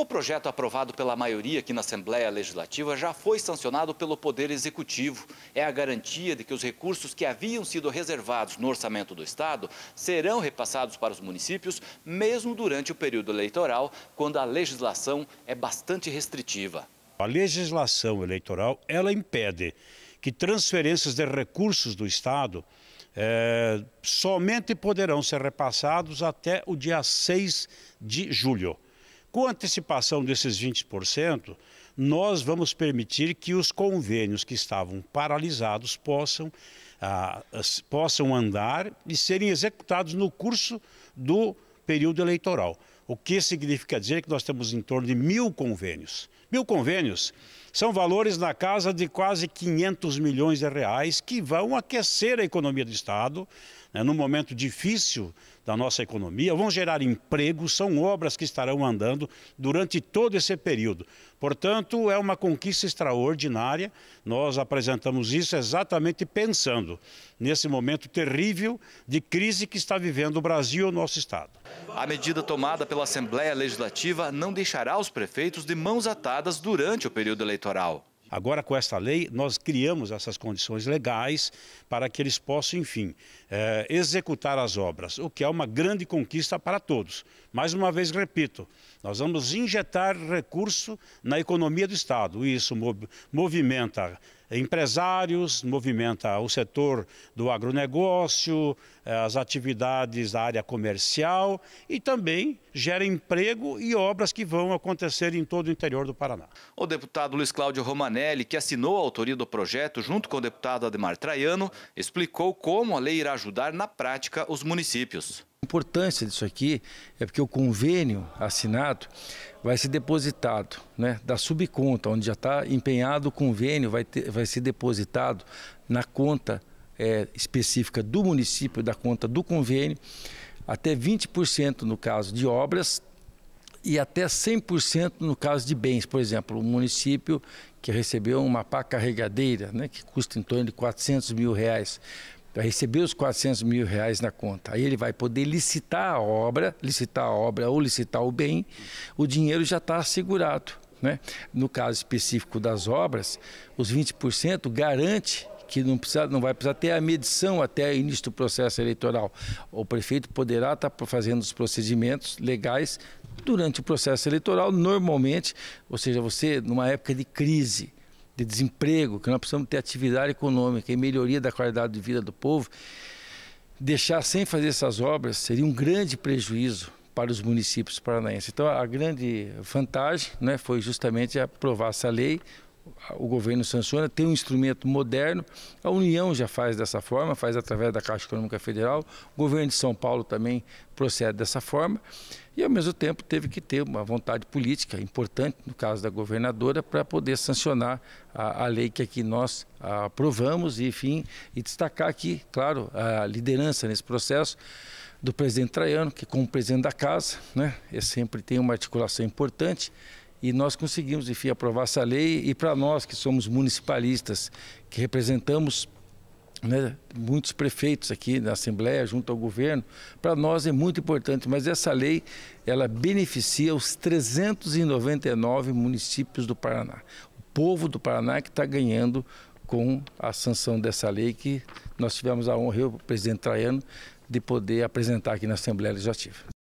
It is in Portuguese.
O projeto aprovado pela maioria aqui na Assembleia Legislativa já foi sancionado pelo Poder Executivo. É a garantia de que os recursos que haviam sido reservados no orçamento do Estado serão repassados para os municípios, mesmo durante o período eleitoral, quando a legislação é bastante restritiva. A legislação eleitoral, ela impede que transferências de recursos do Estado é, somente poderão ser repassados até o dia 6 de julho. Com a antecipação desses 20%, nós vamos permitir que os convênios que estavam paralisados possam, ah, possam andar e serem executados no curso do período eleitoral. O que significa dizer que nós temos em torno de mil convênios mil convênios. São valores na casa de quase 500 milhões de reais que vão aquecer a economia do Estado né, num momento difícil da nossa economia, vão gerar emprego, são obras que estarão andando durante todo esse período. Portanto, é uma conquista extraordinária. Nós apresentamos isso exatamente pensando nesse momento terrível de crise que está vivendo o Brasil e o nosso Estado. A medida tomada pela Assembleia Legislativa não deixará os prefeitos de mãos atadas durante o período eleitoral. Agora, com esta lei, nós criamos essas condições legais para que eles possam, enfim, é, executar as obras, o que é uma grande conquista para todos. Mais uma vez, repito, nós vamos injetar recurso na economia do Estado. Isso movimenta empresários, movimenta o setor do agronegócio, eh, as atividades da área comercial e também gera emprego e obras que vão acontecer em todo o interior do Paraná. O deputado Luiz Cláudio Romanelli, que assinou a autoria do projeto junto com o deputado Ademar Traiano, explicou como a lei irá ajudar na prática os municípios importância disso aqui é porque o convênio assinado vai ser depositado, né, da subconta, onde já está empenhado o convênio, vai, ter, vai ser depositado na conta é, específica do município, da conta do convênio, até 20% no caso de obras, e até 100% no caso de bens. Por exemplo, o um município que recebeu uma pá carregadeira, né, que custa em torno de 400 mil reais, vai receber os 400 mil reais na conta. Aí ele vai poder licitar a obra, licitar a obra ou licitar o bem, o dinheiro já está assegurado. Né? No caso específico das obras, os 20% garante que não, precisa, não vai precisar ter a medição até o início do processo eleitoral. O prefeito poderá estar tá fazendo os procedimentos legais durante o processo eleitoral, normalmente, ou seja, você numa época de crise, de desemprego, que nós precisamos ter atividade econômica e melhoria da qualidade de vida do povo, deixar sem fazer essas obras seria um grande prejuízo para os municípios paranaenses. Então, a grande vantagem né, foi justamente aprovar essa lei, o governo sanciona, tem um instrumento moderno. A União já faz dessa forma, faz através da Caixa Econômica Federal. O governo de São Paulo também procede dessa forma. E, ao mesmo tempo, teve que ter uma vontade política importante, no caso da governadora, para poder sancionar a, a, lei que aqui nós aprovamos. E, enfim, e destacar aqui, claro, a liderança nesse processo do presidente Traiano, que como presidente da casa, né, sempre tem uma articulação importante e nós conseguimos, enfim, aprovar essa lei. E para nós que somos municipalistas, que representamos né, muitos prefeitos aqui na Assembleia, junto ao governo, para nós é muito importante, mas essa lei ela beneficia os 399 municípios do Paraná. O povo do Paraná que está ganhando com a sanção dessa lei que nós tivemos a honra, eu, o presidente Traiano, de poder apresentar aqui na Assembleia Legislativa.